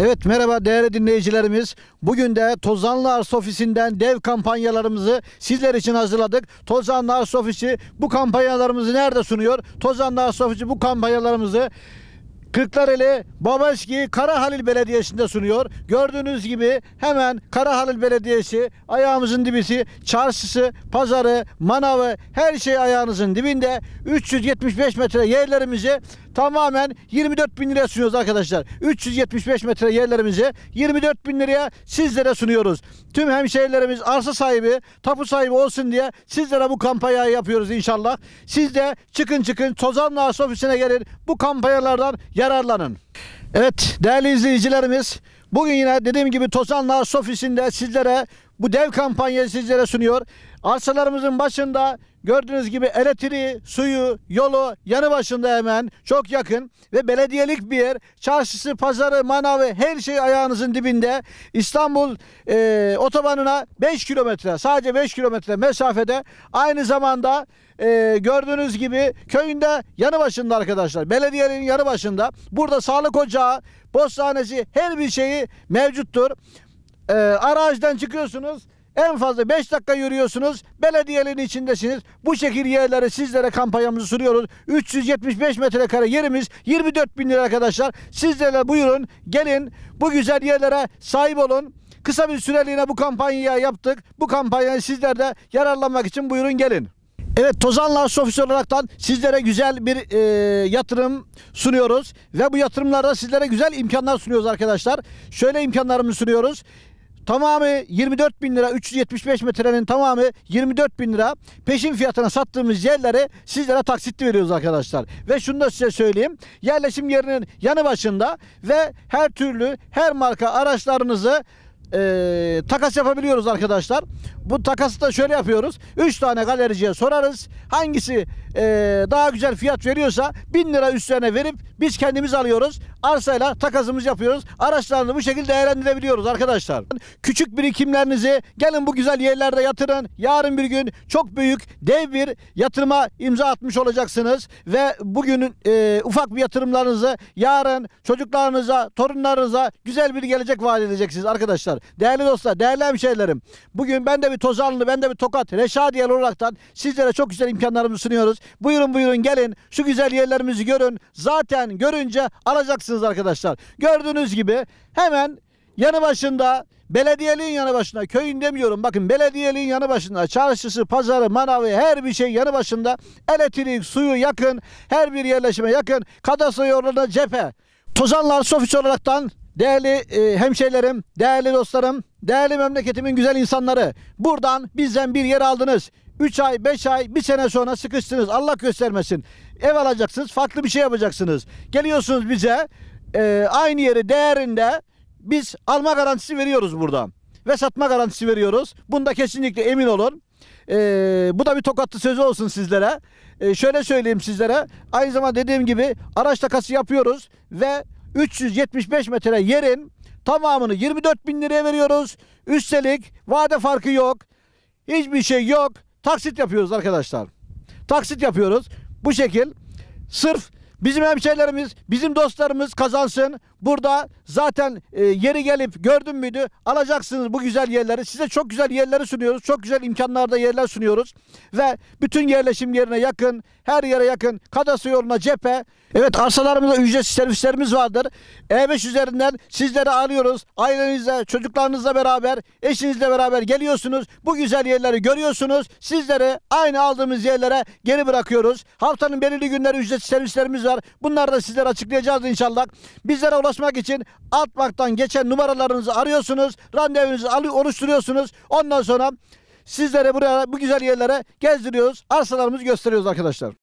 Evet merhaba değerli dinleyicilerimiz. Bugün de Tozanlı Arsa Ofisi'nden dev kampanyalarımızı sizler için hazırladık. Tozanlı Arsa Ofisi bu kampanyalarımızı nerede sunuyor? Tozanlı Arsa Ofisi bu kampanyalarımızı Kırklareli Babaşki Karahalil Belediyesi'nde sunuyor. Gördüğünüz gibi hemen Karahalil Belediyesi ayağımızın dibisi, çarşısı, pazarı, manavı her şey ayağınızın dibinde. 375 metre yerlerimizi Tamamen 24 bin liraya sunuyoruz arkadaşlar. 375 metre yerlerimizi 24 bin liraya sizlere sunuyoruz. Tüm hemşehrilerimiz arsa sahibi, tapu sahibi olsun diye sizlere bu kampanyayı yapıyoruz inşallah. Siz de çıkın çıkın Tozanlı Arsa Ofisi'ne gelin. Bu kampanyalardan yararlanın. Evet değerli izleyicilerimiz Bugün yine dediğim gibi Tozanlar Sofisi'nde sizlere bu dev kampanyayı sizlere sunuyor. Arsalarımızın başında gördüğünüz gibi elektriği, suyu, yolu yanı başında hemen çok yakın ve belediyelik bir yer. Çarşısı, pazarı, manavı her şey ayağınızın dibinde. İstanbul e, otobanına 5 kilometre sadece 5 kilometre mesafede aynı zamanda e, gördüğünüz gibi köyünde yanı başında arkadaşlar. Belediyenin yanı başında. Burada sağlık ocağı, postanesi her bir şeyi mevcuttur e, ee, aracdan çıkıyorsunuz. En fazla 5 dakika yürüyorsunuz. Belediyenin içindesiniz. Bu şekil yerlere sizlere kampanyamızı sunuyoruz. 375 metrekare yerimiz 24 bin lira arkadaşlar. Sizlere buyurun gelin bu güzel yerlere sahip olun. Kısa bir süreliğine bu kampanyayı yaptık. Bu kampanyayı sizler de yararlanmak için buyurun gelin. Evet Tozanlı Asofisi olaraktan sizlere güzel bir e, yatırım sunuyoruz. Ve bu yatırımlarda sizlere güzel imkanlar sunuyoruz arkadaşlar. Şöyle imkanlarımızı sunuyoruz. Tamamı 24 bin lira 375 metrenin tamamı 24 bin lira peşin fiyatına sattığımız yerlere sizlere taksitli veriyoruz arkadaşlar. Ve şunu da size söyleyeyim yerleşim yerinin yanı başında ve her türlü her marka araçlarınızı e, takas yapabiliyoruz arkadaşlar. Bu takası da şöyle yapıyoruz. 3 tane galericiye sorarız. Hangisi e, daha güzel fiyat veriyorsa bin lira üstlerine verip biz kendimiz alıyoruz. Arsayla takasımız yapıyoruz. Araçlarını bu şekilde değerlendirebiliyoruz arkadaşlar. Küçük birikimlerinizi gelin bu güzel yerlerde yatırın. Yarın bir gün çok büyük dev bir yatırıma imza atmış olacaksınız. Ve bugünün e, ufak bir yatırımlarınızı yarın çocuklarınıza, torunlarınıza güzel bir gelecek vaat edeceksiniz arkadaşlar. Değerli dostlar, değerli hemşehrilerim. Bugün ben de bir Tozanlı, ben de bir Tokat, Reşadiyel olaraktan sizlere çok güzel imkanlarımızı sunuyoruz. Buyurun buyurun gelin şu güzel yerlerimizi görün. Zaten görünce alacaksınız arkadaşlar. Gördüğünüz gibi hemen yanı başında belediyeliğin yanı başında köyün demiyorum bakın belediyeliğin yanı başında çarşısı pazarı manavı her bir şey yanı başında elektrik suyu yakın her bir yerleşime yakın kadastro yoluna cephe Tozanlar Sofis olaraktan değerli e, hemşehrilerim değerli dostlarım değerli memleketimin güzel insanları buradan bizden bir yer aldınız 3 ay, 5 ay, 1 sene sonra sıkıştınız. Allah göstermesin. Ev alacaksınız, farklı bir şey yapacaksınız. Geliyorsunuz bize e, aynı yeri değerinde biz alma garantisi veriyoruz burada. Ve satma garantisi veriyoruz. Bunda kesinlikle emin olun. Ee, bu da bir tokatlı sözü olsun sizlere. Ee, şöyle söyleyeyim sizlere. Aynı zamanda dediğim gibi araç takası yapıyoruz ve 375 metre yerin tamamını 24 bin liraya veriyoruz. Üstelik vade farkı yok. Hiçbir şey yok. Taksit yapıyoruz arkadaşlar. Taksit yapıyoruz. Bu şekil sırf Bizim hemşehrilerimiz, bizim dostlarımız kazansın. Burada zaten e, yeri gelip gördün müydü alacaksınız bu güzel yerleri. Size çok güzel yerleri sunuyoruz. Çok güzel imkanlarda yerler sunuyoruz. Ve bütün yerleşim yerine yakın, her yere yakın, kadası yoluna cephe. Evet arsalarımızda ücretsiz servislerimiz vardır. E5 üzerinden sizleri alıyoruz, Ailenizle, çocuklarınızla beraber, eşinizle beraber geliyorsunuz. Bu güzel yerleri görüyorsunuz. Sizleri aynı aldığımız yerlere geri bırakıyoruz. Haftanın belirli günleri ücretsiz servislerimiz var kadar bunları da sizlere açıklayacağız inşallah. Bizlere ulaşmak için altmaktan geçen numaralarınızı arıyorsunuz. Randevunuzu alıyor, oluşturuyorsunuz. Ondan sonra sizlere buraya bu güzel yerlere gezdiriyoruz. Arsalarımızı gösteriyoruz arkadaşlar.